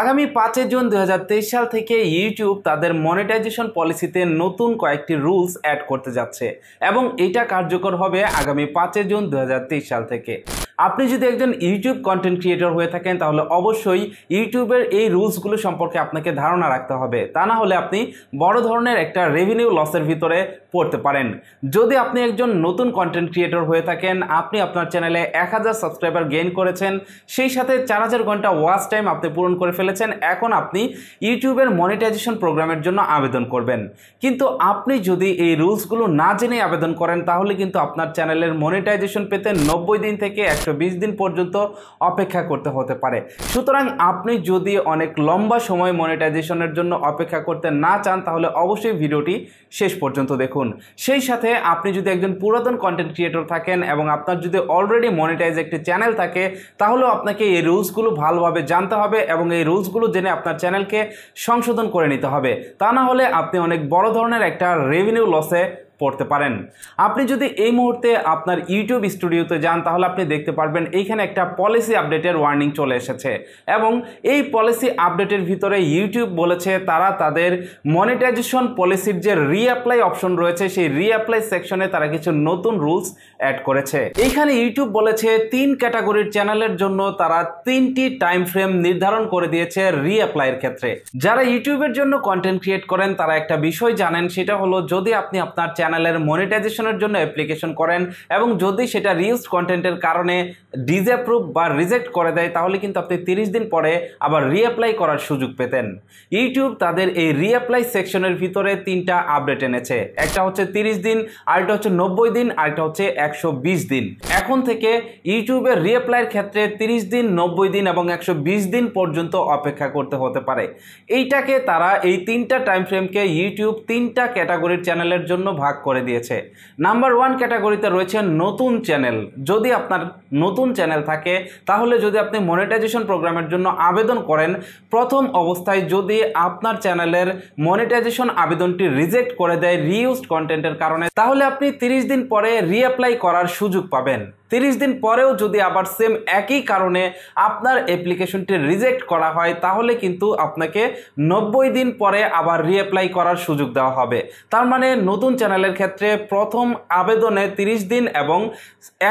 আগামী পাঁচই জুন দু সাল থেকে ইউটিউব তাদের মনিটাইজেশন পলিসিতে নতুন কয়েকটি রুলস অ্যাড করতে যাচ্ছে এবং এটা কার্যকর হবে আগামী পাঁচই জুন দু সাল থেকে আপনি যদি একজন ইউটিউব কন্টেন্ট ক্রিয়েটর হয়ে থাকেন তাহলে অবশ্যই ইউটিউবের এই রুলসগুলো সম্পর্কে আপনাকে ধারণা রাখতে হবে তা না হলে আপনি বড় ধরনের একটা রেভিনিউ লসের ভিতরে পড়তে পারেন যদি আপনি একজন নতুন কন্টেন্ট ক্রিয়েটর হয়ে থাকেন আপনি আপনার চ্যানেলে এক হাজার সাবস্ক্রাইবার গেইন করেছেন সেই সাথে চার হাজার ঘন্টা ওয়াচ টাইম আপনি পূরণ করে ফেলেছেন এখন আপনি ইউটিউবের মনিটাইজেশন প্রোগ্রামের জন্য আবেদন করবেন কিন্তু আপনি যদি এই রুলসগুলো না জেনে আবেদন করেন তাহলে কিন্তু আপনার চ্যানেলের মনিটাইজেশন পেতে নব্বই দিন থেকে এক 120 দিন পর্যন্ত অপেক্ষা করতে হতে পারে সুতরাং আপনি যদি অনেক লম্বা সময় মনিটাইজেশনের জন্য অপেক্ষা করতে না চান তাহলে অবশ্যই ভিডিওটি শেষ পর্যন্ত দেখুন সেই সাথে আপনি যদি একজন পুরাতন কন্টেন্ট ক্রিয়েটর থাকেন এবং আপনার যদি অলরেডি মনিটাইজ একটি চ্যানেল থাকে তাহলেও আপনাকে এই রুলসগুলো ভালোভাবে জানতে হবে এবং এই রুলসগুলো জেনে আপনার চ্যানেলকে সংশোধন করে নিতে হবে তা না হলে আপনি অনেক বড় ধরনের একটা রেভিনিউ লসে পড়তে পারেন আপনি যদি এই মুহূর্তে আপনার ইউটিউব স্টুডিওতে যান তাহলে আপনি দেখতে পারবেন এইখানে একটা পলিসি আপডেটের ওয়ার্নিং চলে এসেছে এবং এই পলিসি আপডেটের ভিতরে ইউটিউব বলেছে তারা তাদের মনিটাইজেশন পলিসির যে রিঅ্যাপ্লাই অপশন রয়েছে সেই রিঅ্যাপ্লাই সেকশনে তারা কিছু নতুন রুলস অ্যাড করেছে এইখানে ইউটিউব বলেছে তিন ক্যাটাগরির চ্যানেলের জন্য তারা তিনটি টাইম ফ্রেম নির্ধারণ করে দিয়েছে রিঅ্যাপ্লাইয়ের ক্ষেত্রে যারা ইউটিউবের জন্য কন্টেন্ট ক্রিয়েট করেন তারা একটা বিষয় জানেন সেটা হলো যদি আপনি আপনার চ্যানেল চ্যানেলের মনিটাইজেশনের জন্য অ্যাপ্লিকেশন করেন এবং যদি সেটা রিউজ কন্টেন্টের কারণে ডিজঅ্যাপ্রুভ বা রিজেক্ট করে দেয় তাহলে কিন্তু আপনি তিরিশ দিন পরে আবার রিঅ্যাপ্লাই করার সুযোগ পেতেন ইউটিউব তাদের এই রিঅ্যাপ্লাই সেকশনের ভিতরে তিনটা আপডেট এনেছে একটা হচ্ছে তিরিশ দিন আরেকটা হচ্ছে নব্বই দিন আরেকটা হচ্ছে একশো দিন এখন থেকে ইউটিউবের রিঅ্যাপ্লাইয়ের ক্ষেত্রে তিরিশ দিন নব্বই দিন এবং একশো দিন পর্যন্ত অপেক্ষা করতে হতে পারে এইটাকে তারা এই তিনটা টাইম ফ্রেমকে ইউটিউব তিনটা ক্যাটাগরির চ্যানেলের জন্য ভাগ ভাগ করে দিয়েছে নাম্বার ওয়ান ক্যাটাগরিতে রয়েছে নতুন চ্যানেল যদি আপনার নতুন চ্যানেল থাকে তাহলে যদি আপনি মনিটাইজেশন প্রোগ্রামের জন্য আবেদন করেন প্রথম অবস্থায় যদি আপনার চ্যানেলের মনিটাইজেশন আবেদনটি রিজেক্ট করে দেয় রিউজড কন্টেন্টের কারণে তাহলে আপনি 30 দিন পরে রিঅ্যাপ্লাই করার সুযোগ পাবেন তিরিশ দিন পরেও যদি আবার সেম একই কারণে আপনার অ্যাপ্লিকেশনটি রিজেক্ট করা হয় তাহলে কিন্তু আপনাকে নব্বই দিন পরে আবার রিঅ্যাপ্লাই করার সুযোগ দেওয়া হবে তার মানে নতুন চ্যানেলের ক্ষেত্রে প্রথম আবেদনে 30 দিন এবং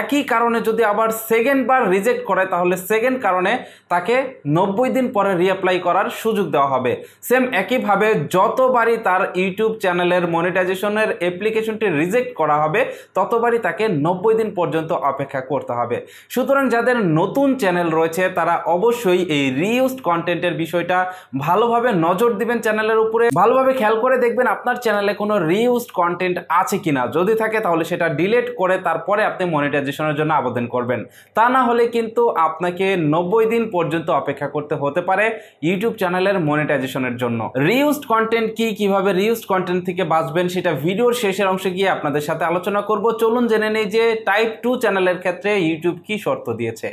একই কারণে যদি আবার সেকেন্ড বার রিজেক্ট করে তাহলে সেকেন্ড কারণে তাকে নব্বই দিন পরে রিঅ্যাপ্লাই করার সুযোগ দেওয়া হবে সেম একইভাবে যতবারই তার ইউটিউব চ্যানেলের মনিটাইজেশনের অ্যাপ্লিকেশনটি রিজেক্ট করা হবে ততবারই তাকে নব্বই দিন পর্যন্ত অপেক্ষা অপেক্ষা করতে হবে সুতরাং যাদের নতুন চ্যানেল রয়েছে তারা অবশ্যই এই রিউজড কন্টেন্টের বিষয়টা ভালোভাবে নজর দিবেন চ্যানেলের উপরে ভালোভাবে খেয়াল করে দেখবেন আপনার চ্যানেলে কোনো রিউজড কন্টেন্ট আছে কিনা যদি থাকে তাহলে সেটা ডিলেট করে তারপরে আপনি মনিটাইজেশনের জন্য আবেদন করবেন তা না হলে কিন্তু আপনাকে নব্বই দিন পর্যন্ত অপেক্ষা করতে হতে পারে ইউটিউব চ্যানেলের মনিটাইজেশনের জন্য রিউজড কন্টেন্ট কি কিভাবে রিউজড কন্টেন্ট থেকে বাঁচবেন সেটা ভিডিওর শেষের অংশে গিয়ে আপনাদের সাথে আলোচনা করব চলুন জেনে নেই যে টাইপ টু চ্যানেলের চ্যানেলের ক্ষেত্রে ইউটিউব কি শর্ত দিয়েছে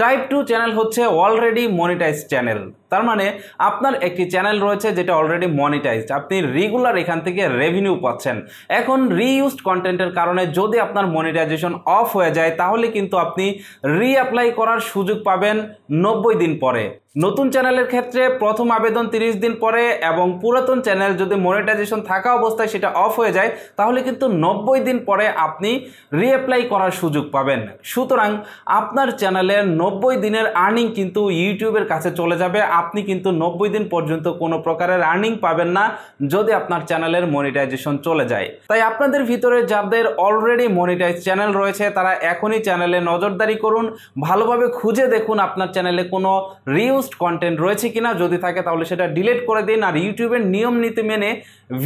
টাইপ টু চ্যানেল হচ্ছে অলরেডি মনিটাইজ চ্যানেল তার মানে আপনার একটি চ্যানেল রয়েছে যেটা অলরেডি মনিটাইজড আপনি রেগুলার এখান থেকে রেভিনিউ পাচ্ছেন এখন রিইউজড কন্টেন্টের কারণে যদি আপনার মনিটাইজেশন অফ হয়ে যায় তাহলে কিন্তু আপনি রিঅ্যাপ্লাই করার সুযোগ পাবেন নব্বই দিন পরে নতুন চ্যানেলের ক্ষেত্রে প্রথম আবেদন তিরিশ দিন পরে এবং পুরাতন চ্যানেল যদি মনিটাইজেশন থাকা অবস্থায় সেটা অফ হয়ে যায় তাহলে কিন্তু নব্বই দিন পরে আপনি রিঅ্যাপ্লাই করার সুযোগ পাবেন সুতরাং আপনার চ্যানেলের নব্বই দিনের আর্নিং কিন্তু ইউটিউবের কাছে চলে যাবে আপনি কিন্তু নব্বই দিন পর্যন্ত কোনো প্রকারের আর্নিং পাবেন না যদি আপনার চ্যানেলের মনিটাইজেশন চলে যায় তাই আপনাদের ভিতরে যাদের অলরেডি মনিটাইজ চ্যানেল রয়েছে তারা এখনই চ্যানেলে নজরদারি করুন ভালোভাবে খুঁজে দেখুন আপনার চ্যানেলে কোনো রিউজড কন্টেন্ট রয়েছে কিনা যদি থাকে তাহলে সেটা ডিলিট করে দিন আর ইউটিউবের নিয়ম নীতি মেনে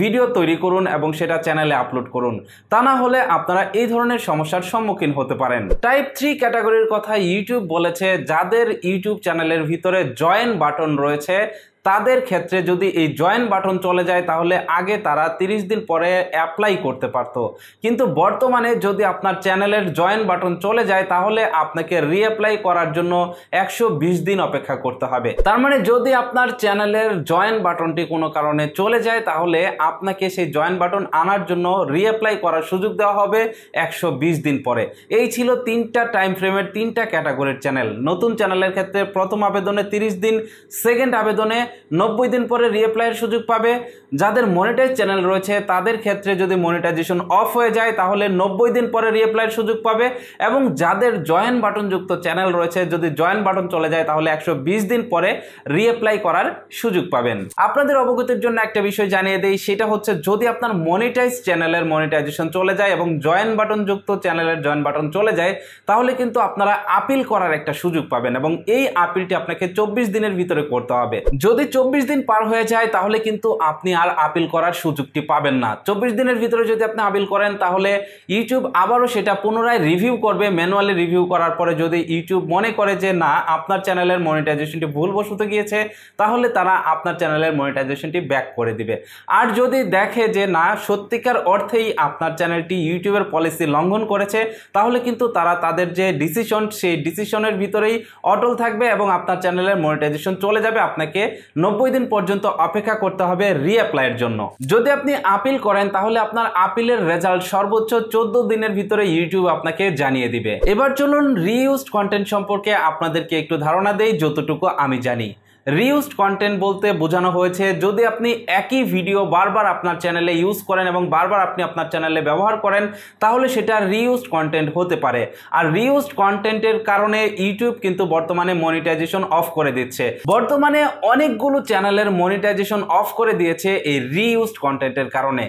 ভিডিও তৈরি করুন এবং সেটা চ্যানেলে আপলোড করুন তা না হলে আপনারা এই ধরনের সমস্যার সম্মুখীন হতে পারেন টাইপ থ্রি ক্যাটাগরির কথা ইউটিউব বলেছে যাদের ইউটিউব চ্যানেলের ভিতরে জয়েন বাটন বাটন রয়েছে তাদের ক্ষেত্রে যদি এই জয়েন বাটন চলে যায় তাহলে আগে তারা 30 দিন পরে অ্যাপ্লাই করতে পারত কিন্তু বর্তমানে যদি আপনার চ্যানেলের জয়েন বাটন চলে যায় তাহলে আপনাকে রিঅ্যাপ্লাই করার জন্য একশো দিন অপেক্ষা করতে হবে তার মানে যদি আপনার চ্যানেলের জয়েন বাটনটি কোনো কারণে চলে যায় তাহলে আপনাকে সেই জয়েন বাটন আনার জন্য রিঅ্যাপ্লাই করার সুযোগ দেওয়া হবে একশো দিন পরে এই ছিল তিনটা টাইম ফ্রেমের তিনটা ক্যাটাগরির চ্যানেল নতুন চ্যানেলের ক্ষেত্রে প্রথম আবেদনে 30 দিন সেকেন্ড আবেদনে নব্বই দিন পরে রিঅ্যাপ্লাইয়ের সুযোগ পাবে যাদের মনিটাইজ চ্যানেল রয়েছে তাদের ক্ষেত্রে যদি মনিটাইজেশন অফ হয়ে যায় তাহলে নব্বই দিন পরে রিঅ্যাপ্লাইয়ের সুযোগ পাবে এবং যাদের জয়েন বাটনযুক্ত চ্যানেল রয়েছে যদি জয়েন বাটন চলে যায় তাহলে একশো দিন পরে রিঅ্যাপ্লাই করার সুযোগ পাবেন আপনাদের অবগতির জন্য একটা বিষয় জানিয়ে দিই সেটা হচ্ছে যদি আপনার মনিটাইজ চ্যানেলের মনিটাইজেশন চলে যায় এবং জয়েন বাটনযুক্ত চ্যানেলের জয়েন বাটন চলে যায় তাহলে কিন্তু আপনারা আপিল করার একটা সুযোগ পাবেন এবং এই আপিলটি আপনাকে চব্বিশ দিনের ভিতরে করতে হবে যদি যদি চব্বিশ দিন পার হয়ে যায় তাহলে কিন্তু আপনি আর আপিল করার সুযোগটি পাবেন না চব্বিশ দিনের ভিতরে যদি আপনি আপিল করেন তাহলে ইউটিউব আবারও সেটা পুনরায় রিভিউ করবে ম্যানুয়ালি রিভিউ করার পরে যদি ইউটিউব মনে করে যে না আপনার চ্যানেলের মনিটাইজেশনটি ভুলবশত গিয়েছে তাহলে তারা আপনার চ্যানেলের মনিটাইজেশনটি ব্যাক করে দিবে আর যদি দেখে যে না সত্যিকার অর্থেই আপনার চ্যানেলটি ইউটিউবের পলিসি লঙ্ঘন করেছে তাহলে কিন্তু তারা তাদের যে ডিসিশন সেই ডিসিশনের ভিতরেই অটল থাকবে এবং আপনার চ্যানেলের মনিটাইজেশন চলে যাবে আপনাকে নব্বই দিন পর্যন্ত অপেক্ষা করতে হবে রিঅ্যাপ্লাইয়ের জন্য যদি আপনি আপিল করেন তাহলে আপনার আপিলের রেজাল্ট সর্বোচ্চ চোদ্দ দিনের ভিতরে ইউটিউব আপনাকে জানিয়ে দিবে এবার চলুন রিউজ কন্টেন্ট সম্পর্কে আপনাদেরকে একটু ধারণা দেই যতটুকু আমি জানি রিউজড কন্টেন্ট বলতে বোঝানো হয়েছে যদি আপনি একই ভিডিও বারবার আপনার চ্যানেলে ইউজ করেন এবং বারবার আপনি আপনার চ্যানেলে ব্যবহার করেন তাহলে সেটা রিউজড কন্টেন্ট হতে পারে আর রিউজড কন্টেন্টের কারণে ইউটিউব কিন্তু বর্তমানে মনিটাইজেশন অফ করে দিচ্ছে বর্তমানে অনেকগুলো চ্যানেলের মনিটাইজেশন অফ করে দিয়েছে এই রিউজড কন্টেন্টের কারণে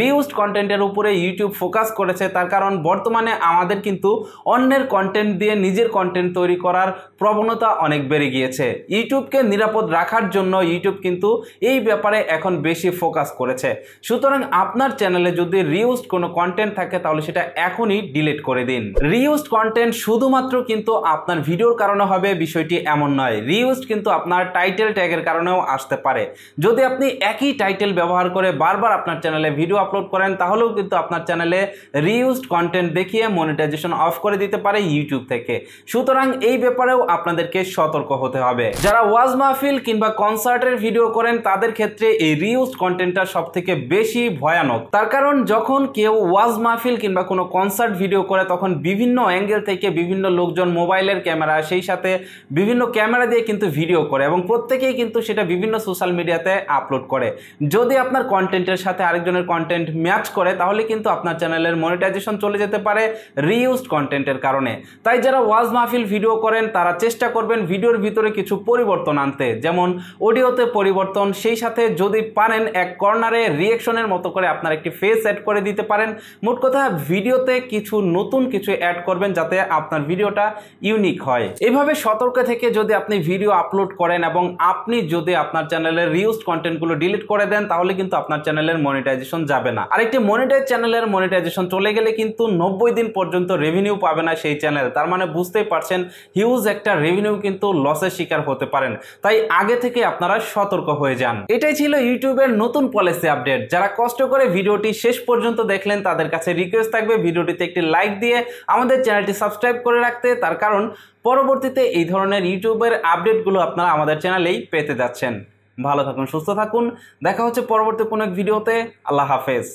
রিউজড কন্টেন্টের উপরে ইউটিউব ফোকাস করেছে তার কারণ বর্তমানে আমাদের কিন্তু অন্যের কন্টেন্ট দিয়ে নিজের কন্টেন্ট তৈরি করার প্রবণতা অনেক বেড়ে গিয়েছে ইউটিউবকে নিরাপদ রাখার জন্য ইউটিউব কিন্তু এই ব্যাপারে এখন বেশি ফোকাস করেছে সুতরাং আপনার চ্যানেলে যদি রিউজড কোনো কন্টেন্ট থাকে তাহলে সেটা এখনই ডিলিট করে দিন রিউজড কন্টেন্ট শুধুমাত্র কিন্তু আপনার ভিডিওর কারণে হবে বিষয়টি এমন নয় রিউজড কিন্তু আপনার টাইটেল ট্যাগের কারণেও আসতে পারে যদি আপনি একই টাইটেল ব্যবহার করে বারবার আপনার চ্যানেলে ভিডিও আপলোড করেন তাহলেও কিন্তু আপনার চ্যানেলে রিউজড কন্টেন্ট দেখিয়ে মনিটাইজেশন অফ করে দিতে পারে ইউটিউব থেকে সুতরাং এই ব্যাপারেও আপনাদেরকে সতর্ক হতে হবে যারা ওয়াজ মাহফিল কিংবা কনসার্টের ভিডিও করেন তাদের ক্ষেত্রে এই রিউজড কন্টেন্টটা সব থেকে বেশি ভয়ানক তার কারণ যখন কেউ ওয়াজ মাহফিল কিংবা কোনো কনসার্ট ভিডিও করে তখন বিভিন্ন অ্যাঙ্গেল থেকে বিভিন্ন লোকজন মোবাইলের ক্যামেরা সেই সাথে বিভিন্ন ক্যামেরা দিয়ে কিন্তু ভিডিও করে এবং প্রত্যেকেই কিন্তু সেটা বিভিন্ন সোশ্যাল মিডিয়াতে আপলোড করে যদি আপনার কন্টেন্টের সাথে আরেকজনের কন্টেন্ট কন্টেন্ট ম্যাচ করে তাহলে কিন্তু আপনার চ্যানেলের মনিটাইজেশন চলে যেতে পারে রিউজড কন্টেন্টের কারণে তাই যারা ওয়াজ মাহফিল ভিডিও করেন তারা চেষ্টা করবেন ভিডিওর ভিতরে কিছু পরিবর্তন আনতে যেমন অডিওতে পরিবর্তন সেই সাথে যদি পারেন এক কর্নারে রিয়েকশনের মতো করে আপনার একটি ফেস অ্যাড করে দিতে পারেন মোট কথা ভিডিওতে কিছু নতুন কিছু অ্যাড করবেন যাতে আপনার ভিডিওটা ইউনিক হয় এভাবে সতর্ক থেকে যদি আপনি ভিডিও আপলোড করেন এবং আপনি যদি আপনার চ্যানেলের রিউজড কন্টেন্টগুলো ডিলিট করে দেন তাহলে কিন্তু আপনার চ্যানেলের মনিটাইজেশন যায় যাবে না আর একটি মনিটাইজ চ্যানেলের মনিটাইজেশন চলে গেলে কিন্তু নব্বই দিন পর্যন্ত রেভিনিউ পাবে না সেই চ্যানেল তার মানে বুঝতেই পারছেন হিউজ একটা রেভিনিউ কিন্তু লসের শিকার হতে পারেন তাই আগে থেকে আপনারা সতর্ক হয়ে যান এটাই ছিল ইউটিউবের নতুন পলিসি আপডেট যারা কষ্ট করে ভিডিওটি শেষ পর্যন্ত দেখলেন তাদের কাছে রিকোয়েস্ট থাকবে ভিডিওটিতে একটি লাইক দিয়ে আমাদের চ্যানেলটি সাবস্ক্রাইব করে রাখতে তার কারণ পরবর্তীতে এই ধরনের ইউটিউবের আপডেটগুলো আপনারা আমাদের চ্যানেলেই পেতে যাচ্ছেন ভালো থাকুন সুস্থ থাকুন দেখা হচ্ছে পরবর্তী কোনো এক ভিডিওতে আল্লাহ হাফেজ